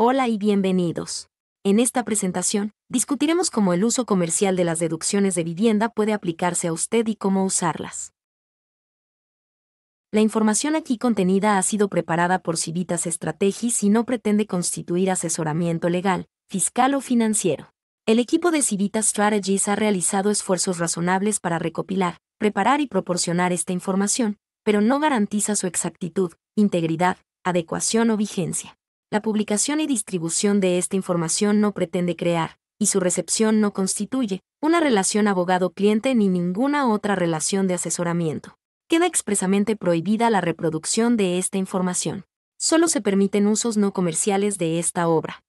Hola y bienvenidos. En esta presentación, discutiremos cómo el uso comercial de las deducciones de vivienda puede aplicarse a usted y cómo usarlas. La información aquí contenida ha sido preparada por Civitas Strategies y no pretende constituir asesoramiento legal, fiscal o financiero. El equipo de Civitas Strategies ha realizado esfuerzos razonables para recopilar, preparar y proporcionar esta información, pero no garantiza su exactitud, integridad, adecuación o vigencia. La publicación y distribución de esta información no pretende crear, y su recepción no constituye, una relación abogado-cliente ni ninguna otra relación de asesoramiento. Queda expresamente prohibida la reproducción de esta información. Solo se permiten usos no comerciales de esta obra.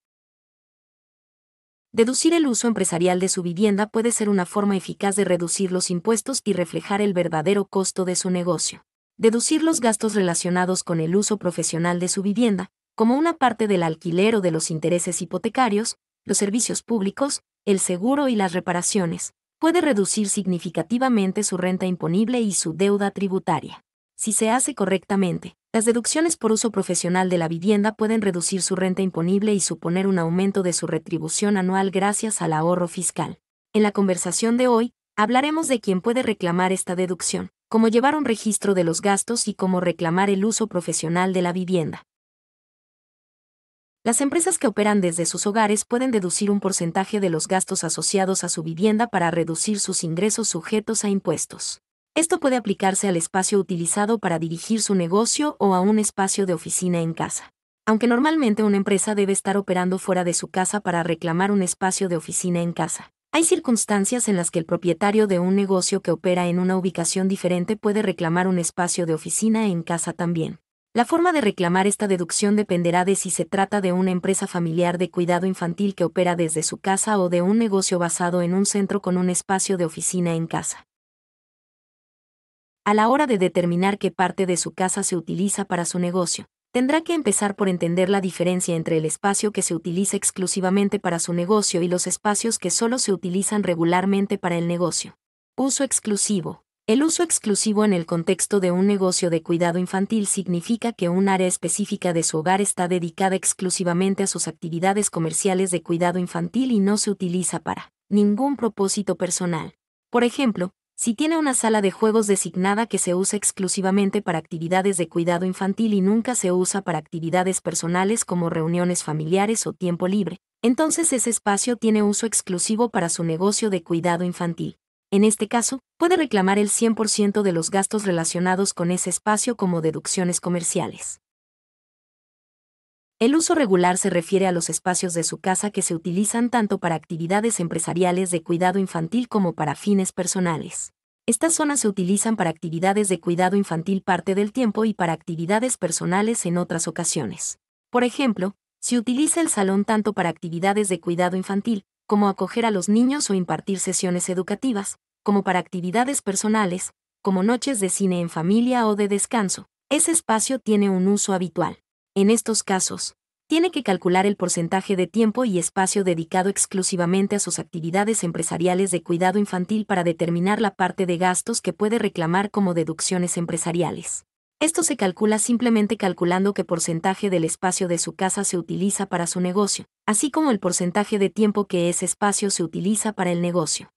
Deducir el uso empresarial de su vivienda puede ser una forma eficaz de reducir los impuestos y reflejar el verdadero costo de su negocio. Deducir los gastos relacionados con el uso profesional de su vivienda, como una parte del alquiler o de los intereses hipotecarios, los servicios públicos, el seguro y las reparaciones, puede reducir significativamente su renta imponible y su deuda tributaria. Si se hace correctamente, las deducciones por uso profesional de la vivienda pueden reducir su renta imponible y suponer un aumento de su retribución anual gracias al ahorro fiscal. En la conversación de hoy, hablaremos de quién puede reclamar esta deducción, cómo llevar un registro de los gastos y cómo reclamar el uso profesional de la vivienda. Las empresas que operan desde sus hogares pueden deducir un porcentaje de los gastos asociados a su vivienda para reducir sus ingresos sujetos a impuestos. Esto puede aplicarse al espacio utilizado para dirigir su negocio o a un espacio de oficina en casa. Aunque normalmente una empresa debe estar operando fuera de su casa para reclamar un espacio de oficina en casa. Hay circunstancias en las que el propietario de un negocio que opera en una ubicación diferente puede reclamar un espacio de oficina en casa también. La forma de reclamar esta deducción dependerá de si se trata de una empresa familiar de cuidado infantil que opera desde su casa o de un negocio basado en un centro con un espacio de oficina en casa. A la hora de determinar qué parte de su casa se utiliza para su negocio, tendrá que empezar por entender la diferencia entre el espacio que se utiliza exclusivamente para su negocio y los espacios que solo se utilizan regularmente para el negocio. Uso exclusivo. El uso exclusivo en el contexto de un negocio de cuidado infantil significa que un área específica de su hogar está dedicada exclusivamente a sus actividades comerciales de cuidado infantil y no se utiliza para ningún propósito personal. Por ejemplo, si tiene una sala de juegos designada que se usa exclusivamente para actividades de cuidado infantil y nunca se usa para actividades personales como reuniones familiares o tiempo libre, entonces ese espacio tiene uso exclusivo para su negocio de cuidado infantil. En este caso, puede reclamar el 100% de los gastos relacionados con ese espacio como deducciones comerciales. El uso regular se refiere a los espacios de su casa que se utilizan tanto para actividades empresariales de cuidado infantil como para fines personales. Estas zonas se utilizan para actividades de cuidado infantil parte del tiempo y para actividades personales en otras ocasiones. Por ejemplo, si utiliza el salón tanto para actividades de cuidado infantil, como acoger a los niños o impartir sesiones educativas, como para actividades personales, como noches de cine en familia o de descanso. Ese espacio tiene un uso habitual. En estos casos, tiene que calcular el porcentaje de tiempo y espacio dedicado exclusivamente a sus actividades empresariales de cuidado infantil para determinar la parte de gastos que puede reclamar como deducciones empresariales. Esto se calcula simplemente calculando qué porcentaje del espacio de su casa se utiliza para su negocio, así como el porcentaje de tiempo que ese espacio se utiliza para el negocio.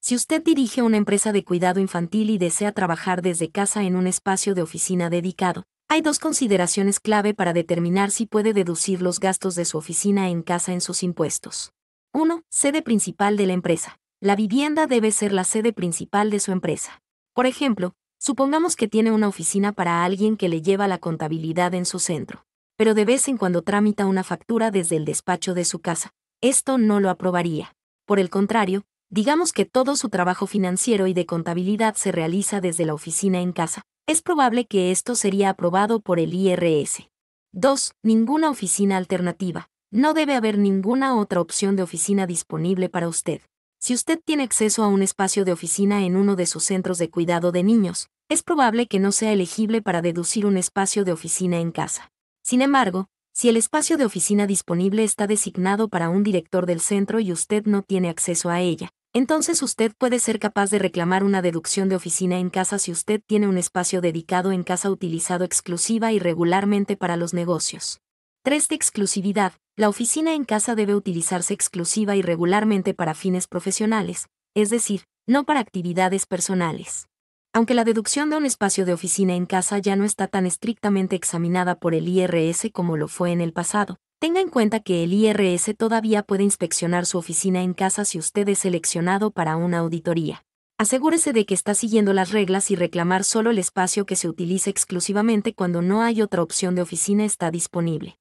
Si usted dirige una empresa de cuidado infantil y desea trabajar desde casa en un espacio de oficina dedicado, hay dos consideraciones clave para determinar si puede deducir los gastos de su oficina en casa en sus impuestos. 1. Sede principal de la empresa. La vivienda debe ser la sede principal de su empresa. Por ejemplo, Supongamos que tiene una oficina para alguien que le lleva la contabilidad en su centro, pero de vez en cuando tramita una factura desde el despacho de su casa. Esto no lo aprobaría. Por el contrario, digamos que todo su trabajo financiero y de contabilidad se realiza desde la oficina en casa. Es probable que esto sería aprobado por el IRS. 2. Ninguna oficina alternativa. No debe haber ninguna otra opción de oficina disponible para usted. Si usted tiene acceso a un espacio de oficina en uno de sus centros de cuidado de niños, es probable que no sea elegible para deducir un espacio de oficina en casa. Sin embargo, si el espacio de oficina disponible está designado para un director del centro y usted no tiene acceso a ella, entonces usted puede ser capaz de reclamar una deducción de oficina en casa si usted tiene un espacio dedicado en casa utilizado exclusiva y regularmente para los negocios. 3. De exclusividad. La oficina en casa debe utilizarse exclusiva y regularmente para fines profesionales, es decir, no para actividades personales. Aunque la deducción de un espacio de oficina en casa ya no está tan estrictamente examinada por el IRS como lo fue en el pasado, tenga en cuenta que el IRS todavía puede inspeccionar su oficina en casa si usted es seleccionado para una auditoría. Asegúrese de que está siguiendo las reglas y reclamar solo el espacio que se utilice exclusivamente cuando no hay otra opción de oficina está disponible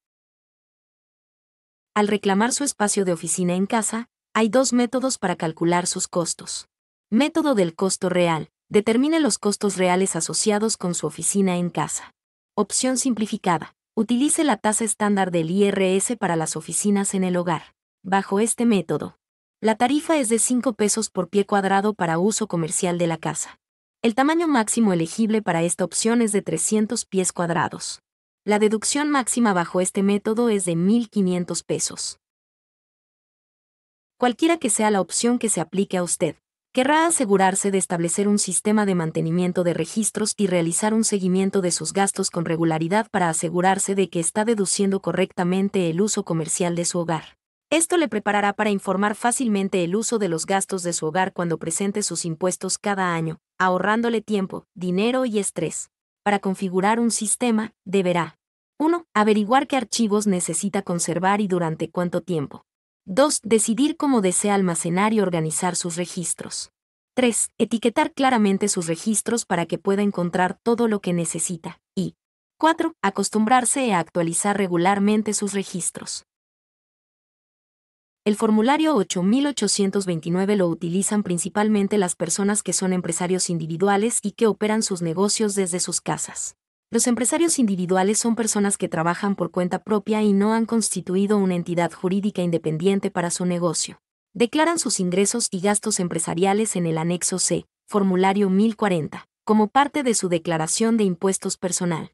al reclamar su espacio de oficina en casa, hay dos métodos para calcular sus costos. Método del costo real. Determine los costos reales asociados con su oficina en casa. Opción simplificada. Utilice la tasa estándar del IRS para las oficinas en el hogar. Bajo este método, la tarifa es de 5 pesos por pie cuadrado para uso comercial de la casa. El tamaño máximo elegible para esta opción es de 300 pies cuadrados. La deducción máxima bajo este método es de 1.500 pesos. Cualquiera que sea la opción que se aplique a usted, querrá asegurarse de establecer un sistema de mantenimiento de registros y realizar un seguimiento de sus gastos con regularidad para asegurarse de que está deduciendo correctamente el uso comercial de su hogar. Esto le preparará para informar fácilmente el uso de los gastos de su hogar cuando presente sus impuestos cada año, ahorrándole tiempo, dinero y estrés. Para configurar un sistema, deberá 1. Averiguar qué archivos necesita conservar y durante cuánto tiempo. 2. Decidir cómo desea almacenar y organizar sus registros. 3. Etiquetar claramente sus registros para que pueda encontrar todo lo que necesita. Y 4. Acostumbrarse a actualizar regularmente sus registros. El formulario 8829 lo utilizan principalmente las personas que son empresarios individuales y que operan sus negocios desde sus casas. Los empresarios individuales son personas que trabajan por cuenta propia y no han constituido una entidad jurídica independiente para su negocio. Declaran sus ingresos y gastos empresariales en el anexo C, formulario 1040, como parte de su declaración de impuestos personal.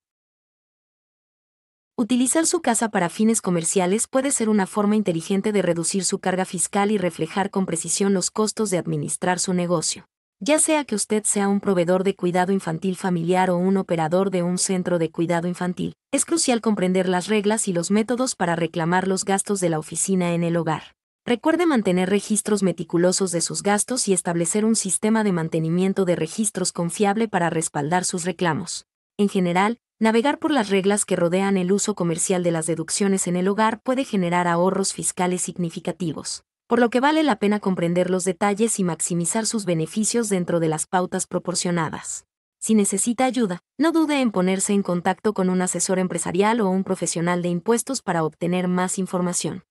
Utilizar su casa para fines comerciales puede ser una forma inteligente de reducir su carga fiscal y reflejar con precisión los costos de administrar su negocio. Ya sea que usted sea un proveedor de cuidado infantil familiar o un operador de un centro de cuidado infantil, es crucial comprender las reglas y los métodos para reclamar los gastos de la oficina en el hogar. Recuerde mantener registros meticulosos de sus gastos y establecer un sistema de mantenimiento de registros confiable para respaldar sus reclamos. En general, navegar por las reglas que rodean el uso comercial de las deducciones en el hogar puede generar ahorros fiscales significativos por lo que vale la pena comprender los detalles y maximizar sus beneficios dentro de las pautas proporcionadas. Si necesita ayuda, no dude en ponerse en contacto con un asesor empresarial o un profesional de impuestos para obtener más información.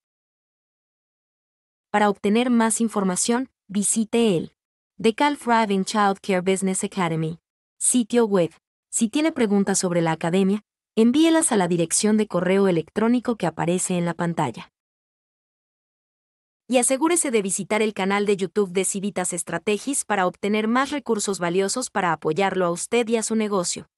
Para obtener más información, visite el The Calf Thriving Child Care Business Academy. Sitio web. Si tiene preguntas sobre la academia, envíelas a la dirección de correo electrónico que aparece en la pantalla y asegúrese de visitar el canal de YouTube de Civitas Strategies para obtener más recursos valiosos para apoyarlo a usted y a su negocio.